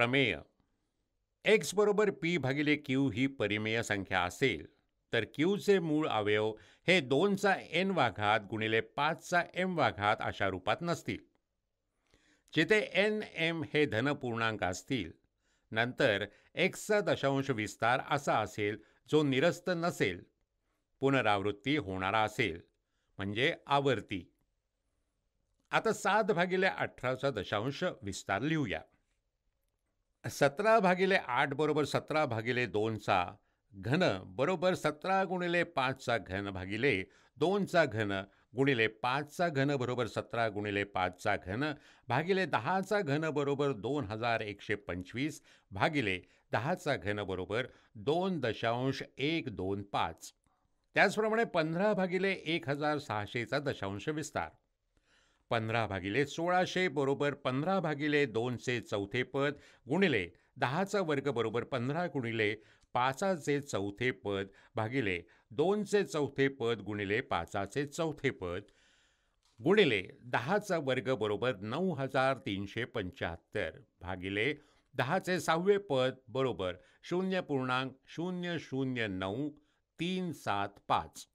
प्रमेय एक्स बरोबर पी भागिले क्यू ही परिमेय संख्या असेल तर क्यूचे मूळ अवयव हे दोनचा एन वाघात गुणिले पाचचा एम वाघात अशा रूपात नसतील जिथे एन एम हे धनपूर्णांक असतील नंतर एक्सचा दशांश विस्तार असा असेल जो निरस्त नसेल पुनरावृत्ती होणारा असेल म्हणजे आवर्ती आता सात भागिले अठराचा दशांश विस्तार लिहूया सतरा भागिले आठ बरोबर सतरा भागिले दोनचा घन बरोबर सतरा गुणिले पाचचा घन भागिले दोनचा घन गुणिले पाचचा घन बरोबर सतरा गुणिले पाचचा घन भागिले दहाचा घन बरोबर दोन हजार एकशे पंचवीस भागिले दहाचा घन बरोबर दोन दशांश एक दोन पाच त्याचप्रमाणे पंधरा भागिले एक हजार सहाशेचा दशांश विस्तार पंधरा भागिले सोळाशे बरोबर पंधरा भागिले दोनशे चौथे पद गुणिले दहाचा वर्ग बरोबर पंधरा गुणिले पाचाचे चौथे पद भागिले दोनचे चौथे पद गुणिले पाचाचे चौथे पद गुणिले दहाचा वर्ग बरोबर नऊ हजार तीनशे पंच्याहत्तर भागिले दहाचे सहावे पद बरोबर शून्य पूर्णांक शून्य शून्य नऊ तीन सात पाच